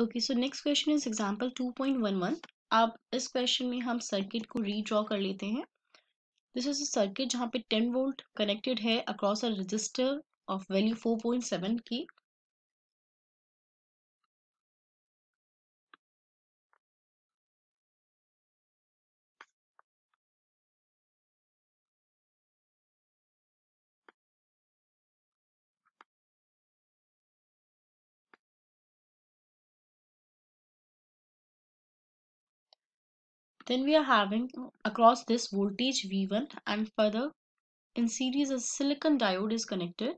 Okay so next question is example two point one one आप इस question में हम सर्किट को रीड्रॉ कर लेते हैं दिस इज अ सर्किट जहाँ पे 10 वोल्ट कनेक्टेड है across a resistor of value 4.7 की Then we are having across this voltage V1 and further in series a silicon diode is connected.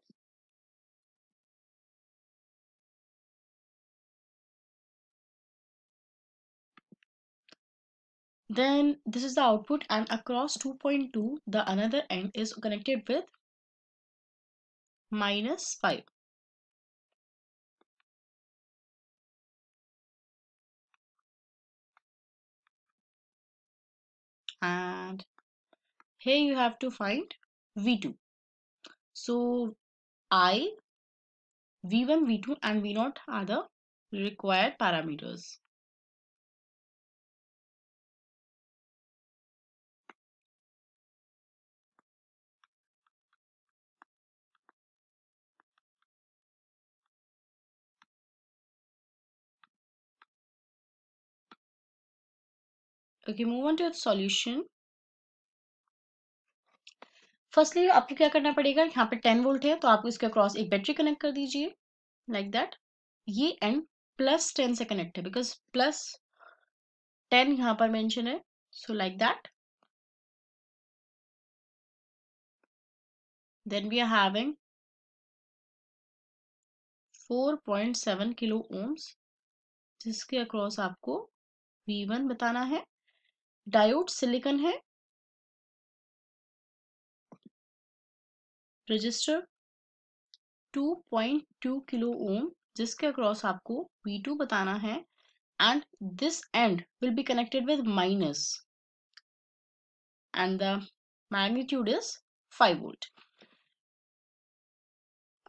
Then this is the output and across 2.2 the another end is connected with minus 5. and here you have to find v2 so i v1 v2 and v0 are the required parameters okay move on to solution firstly आपको क्या करना पड़ेगा यहाँ पे 10 volt है तो आप इसके अक्रॉस एक बैटरी कनेक्ट कर दीजिए लाइक दैट ये एंड प्लस 10 से कनेक्ट है बिकॉज प्लस 10 यहाँ पर मेंशन है so like that then we are having 4.7 kilo ohms जिसके अक्रॉस आपको V1 बताना है डायोड सिलिकन है रजिस्टर 2.2 किलो ओम जिसके अक्रॉस आपको V2 बताना है and this end will be connected with minus end the magnitude is 5 volt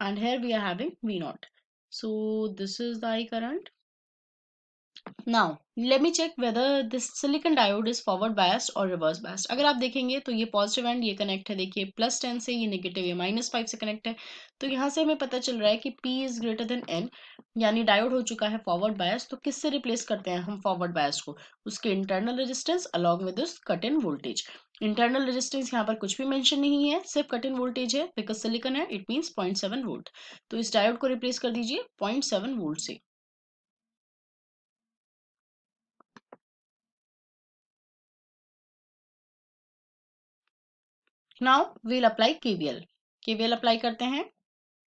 and here we are having V0 so this is the I current now let me check whether this silicon diode is forward biased और reverse biased अगर आप देखेंगे तो ये positive and ये connect है देखिए plus ten से ये नेगेटिव है माइनस फाइव से कनेक्ट है तो यहाँ से हमें पता चल रहा है कि P is greater than N यानी डायोड हो चुका है फॉरवर्ड बायस तो किससे रिप्लेस करते हैं हम फॉरवर्ड बायस को उसके internal resistance along with cut in voltage internal resistance यहाँ पर कुछ भी मेंशन नहीं है सिर्फ कट इन वोल्टेज है बिकॉज सिलिकन है it means point seven volt तो इस डायोड को रिप्लेस कर दीजिए पॉइंट सेवन वोल्ट से now we'll apply KVL KVL apply करते हैं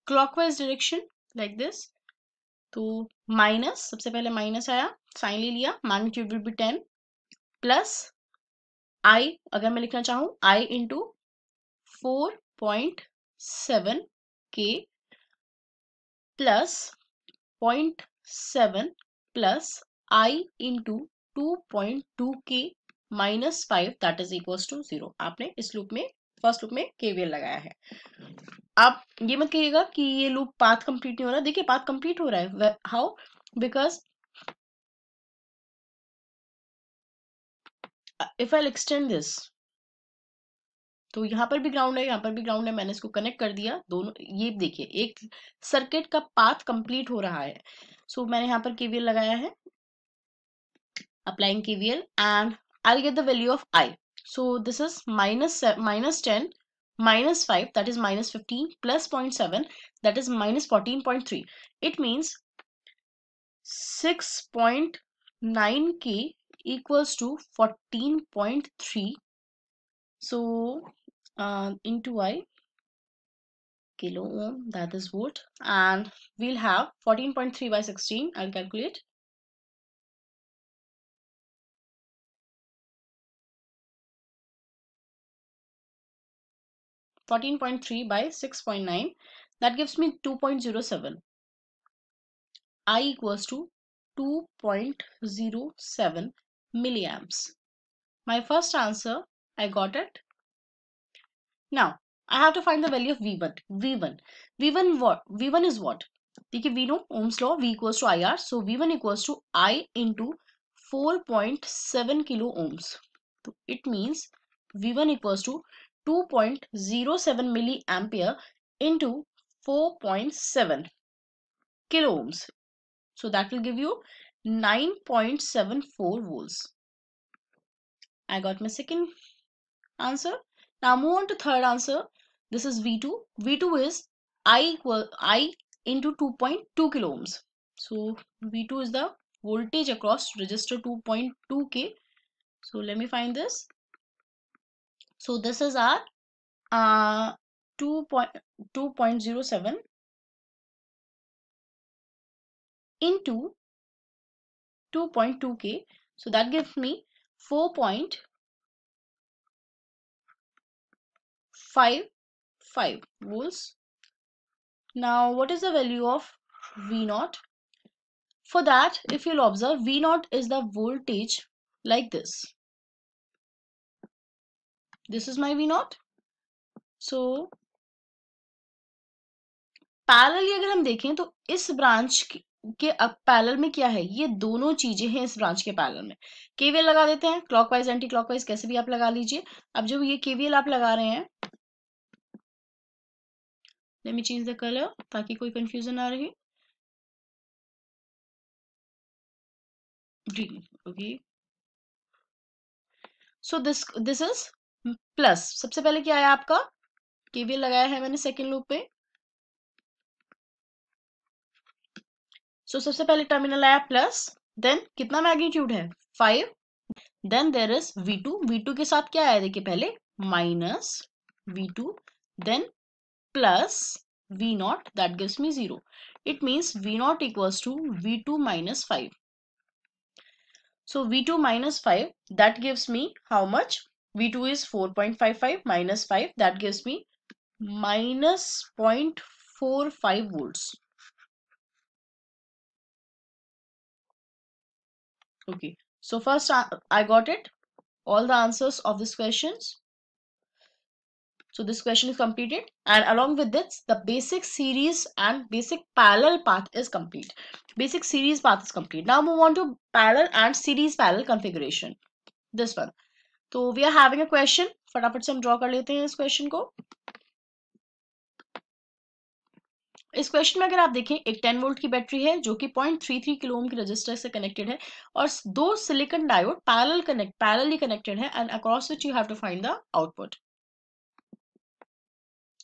क्लॉकवाइज डायरेक्शन लाइक दिस तो माइनस सबसे पहले माइनस आया साइन ले लिया magnitude will be ten plus आई अगर मैं लिखना चाहूं I into four point seven K plus point seven plus I into two point two K minus five that is equal to zero आपने इस लूप में फर्स्ट लूप में KVL लगाया है आप ये मत कहिएगा कि ये लूप पाथ कंप्लीट नहीं हो रहा देखिए पाथ कंप्लीट हो रहा है how because if I extend this तो यहाँ पर भी ग्राउंड है यहाँ पर भी ग्राउंड है मैंने इसको कनेक्ट कर दिया दोनों ये देखिए एक सर्किट का पाथ कंप्लीट हो रहा है सो so, मैंने यहाँ पर केवीएल लगाया है applying KVL and I get the value of I So this is minus, minus 10 minus 5 that is minus 15 plus 0.7 that is minus 14.3. It means 6.9k equals to 14.3. So uh, into I kilo ohm that is volt and we'll have 14.3 by 16 I'll calculate 14.3 by 6.9 that gives me 2.07 i equals to 2.07 milliamps my first answer i got it now i have to find the value of v1 v1 v1 what v1 is what देखिए we know Ohm's law, V equals to IR. So V1 equals to I into 4.7 kilo ohms. It means V1 equals to 2.07 milliampere into 4.7 kilo ohms. So that will give you 9.74 volts. I got my second answer. Now move on to third answer. This is V2. V2 is I equal I into 2.2 kilo ohms. So V2 is the voltage across register 2.2 K. So let me find this. So this is our uh, 2.2.07 into 2.2k. So that gives me 4.55 volts. Now what is the value of V naught? For that, if you'll observe, V naught is the voltage like this. this is my v naught so parallelly अगर हम देखें तो इस branch के अब parallel में क्या है ये दोनों चीजें हैं इस ब्रांच के पैरेलल में केवीएल लगा देते हैं क्लॉकवाइज एंटी क्लॉकवाइज कैसे भी आप लगा लीजिए अब जब ये केवीएल आप लगा रहे हैं let me change the colour ताकि कोई कंफ्यूजन ना रहे green okay so this this is plus hmm, सबसे पहले क्या आया आपका केवीएल लगाया है मैंने सेकेंड लूप पे सो so, सबसे पहले टर्मिनल आया प्लस देन कितना मैग्नीट्यूड है five then there is V two V two के साथ क्या आया देखिए पहले minus V two then plus V naught that gives me zero it means V naught equals to V two minus five so V two minus five that gives me how much V2 is 4.55 minus 5 that gives me minus 0.45 volts. Okay, so first uh, I got it all the answers of these questions. So this question is completed and along with this the basic series and basic parallel path is complete. Basic series path is complete. Now move on to parallel and series parallel configuration. This one. तो we are having a question फटाफट से हम draw कर लेते हैं इस question को इस क्वेश्चन में अगर आप देखें एक 10 वोल्ट की बैटरी है जो कि 0.33 किलो ओम की रजिस्टर से कनेक्टेड है और दो silicon diode parallel connect parallelly connected है and across which you have to find the output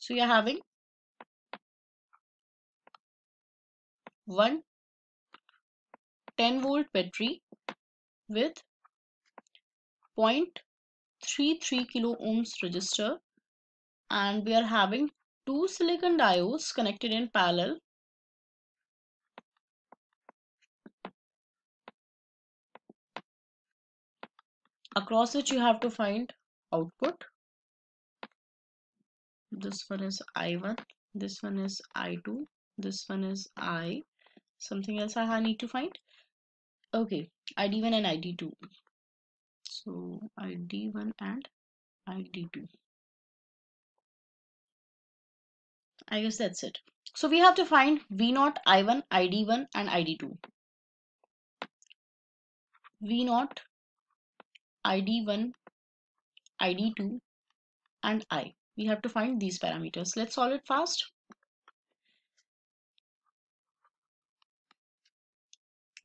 so you are having one 10 volt battery with point three 3 kilo ohms resistor and we are having two silicon diodes connected in parallel across which you have to find output this one is i1 this one is i2 this one is i something else i need to find okay id1 and id2 so id1 and id2 i guess that's it so we have to find v0 i1 id1 and id2 v0 id1 id2 and i we have to find these parameters let's solve it fast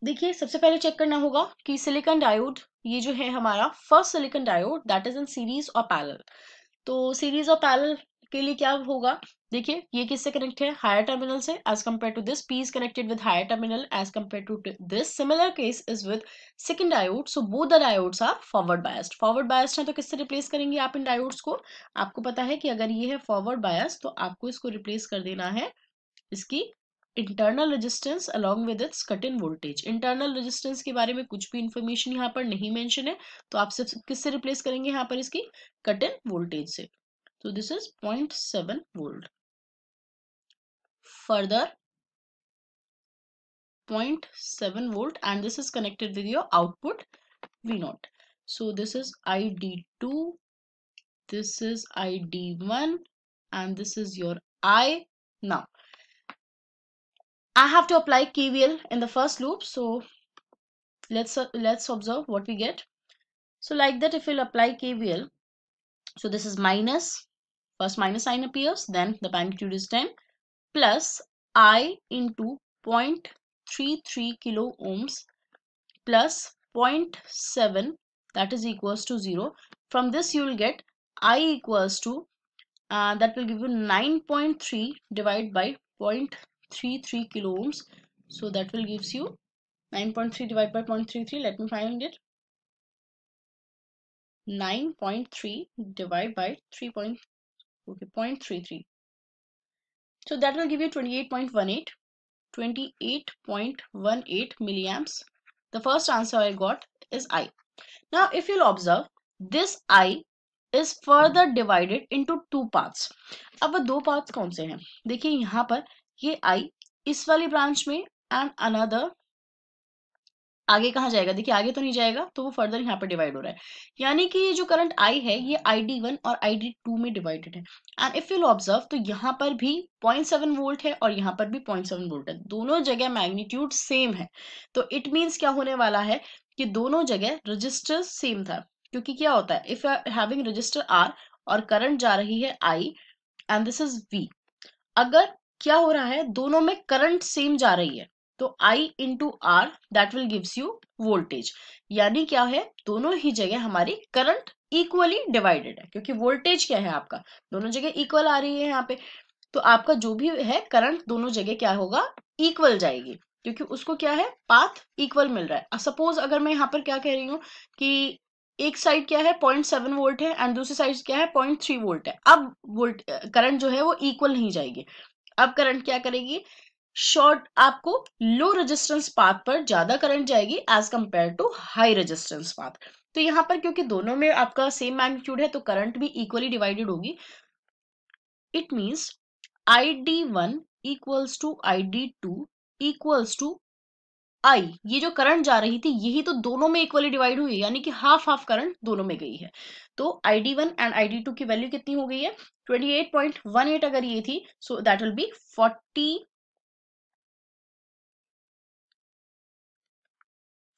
देखिए सबसे पहले check करना होगा कि silicon diode ये जो है हमारा first silicon diode that is in series और पैरल तो सीरीज और पैरल के लिए क्या होगा देखिए ये किससे कनेक्ट है हायर टर्मिनल से as compare to this P is connected with higher terminal as compare to this similar case is with second diode so both the diodes are forward biased forward biased है तो किससे replace करेंगे आप इन diodes को आपको पता है कि अगर ये है फॉरवर्ड बायस तो आपको इसको रिप्लेस कर देना है इसकी internal resistance along with its cut in voltage internal resistance के बारे में कुछ भी इंफॉर्मेशन यहाँ पर नहीं मेंशन है तो आप सिर्फ किससे रिप्लेस करेंगे यहाँ पर इसकी कट इन वोल्टेज से तो this is point seven volt further connected with your output V naught so this is I D two this is I D one and this is your I now I have to apply KVL in the first loop. So let's uh, let's observe what we get. So like that, if we'll apply KVL, so this is minus, first minus sign appears, then the magnitude is 10, plus I into 0.33 kilo ohms plus 0.7 that is equals to 0. From this you will get I equals to, uh, that will give you 9.3 divided by 0 three three kilo ohms so that will gives you nine point three divided by point three three. let me find it Nine point three divided by three Point, okay point three three. so that will give you twenty Twenty eight eight. eight point point one one eight milliamps the first answer i got is i now if you'll observe this i is further divided into two parts अब वो दो parts कौन से हैं देखिए यहाँ पर ये आई इस वाली ब्रांच में एंड अनदर आगे कहा जाएगा देखिए आगे तो नहीं जाएगा तो वो फर्दर यहाँ पे डिवाइड हो रहा है यानी कि ये जो करंट आई है ये आई डी वन और आई डी टू में डिवाइडेड है एंड इफ यू ऑब्जर्व तो यहाँ पर भी 0.7 वोल्ट है और यहाँ पर भी 0.7 वोल्ट है दोनों जगह मैग्नीट्यूड सेम है तो इट मीन्स क्या होने वाला है कि दोनों जगह रजिस्टर सेम था क्योंकि क्या होता है if you having resistor R और करंट जा रही है I and this is V अगर क्या हो रहा है दोनों में करंट सेम जा रही है तो I into R that will gives you voltage यानी क्या है दोनों ही जगह हमारी करंट इक्वली डिवाइडेड है क्योंकि वोल्टेज क्या है आपका दोनों जगह इक्वल आ रही है यहाँ पे तो आपका जो भी है करंट दोनों जगह क्या होगा इक्वल जाएगी क्योंकि उसको क्या है पाथ इक्वल मिल रहा है सपोज अगर मैं यहाँ पर क्या कह रही हूँ कि एक साइड क्या है पॉइंट सेवन वोल्ट है एंड दूसरी साइड क्या है पॉइंट थ्री वोल्ट है अब वोल्ट करंट जो है वो इक्वल नहीं जाएगी अब करंट क्या करेगी शॉर्ट आपको लो रेजिस्टेंस पाथ पर ज्यादा करंट जाएगी as compare to high resistance path तो यहां पर क्योंकि दोनों में आपका सेम मैग्नीट्यूड है तो करंट भी इक्वली डिवाइडेड होगी it means I D one equals to I D two equals to I ये जो करंट जा रही थी यही तो दोनों में इक्वली डिवाइड हुई यानी कि हाफ हाफ करंट दोनों में गई है तो I D one and I D two की वैल्यू कितनी हो गई है 28.18 अगर ये थी so that will be 40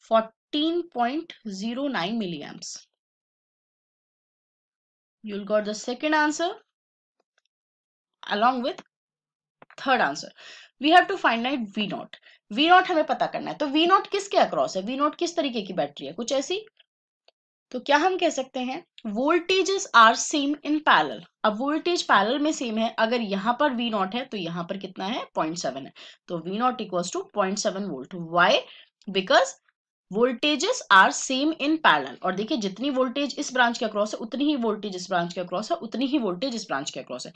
14.09 milliamps. You'll got the second answer along with third answer. We have to find out V naught. V naught हमें पता करना है तो वी नॉट किसके अक्रॉस है वी नॉट किस तरीके की बैटरी है कुछ ऐसी तो क्या हम कह सकते हैं voltages are same in parallel अब वोल्टेज पैरल में सेम है अगर यहां पर वी नॉट है तो यहां पर कितना है पॉइंट सेवन है तो V naught equal to point seven volt why because voltages are same in parallel और देखिए जितनी वोल्टेज इस ब्रांच के अक्रॉस है उतनी ही वोल्टेज इस ब्रांच के अक्रॉस है उतनी ही वोल्टेज इस ब्रांच के अक्रॉस है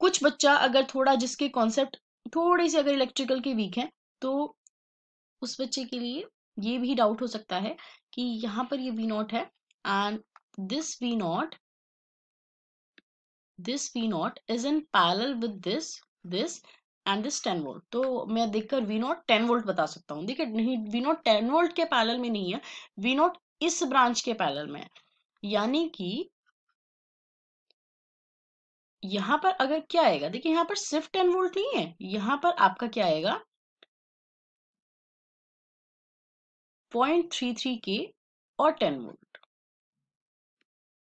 कुछ बच्चा अगर थोड़ा जिसके कॉन्सेप्ट थोड़ी सी अगर इलेक्ट्रिकल की वीक है तो उस बच्चे के लिए ये भी डाउट हो सकता है कि यहाँ पर ये वी नॉट है and this V naught this V naught is in parallel with this this and this 10 volt तो मैं देखकर v नॉट 10 volt बता सकता हूँ देखिए नहीं v नॉट 10 volt के parallel में नहीं है v नॉट इस branch के parallel में है यानी कि यहां पर अगर क्या आएगा देखिए यहां पर सिर्फ टेन वोल्ट नहीं है यहां पर आपका क्या आएगा पॉइंट थ्री थ्री के और टेन वोल्ट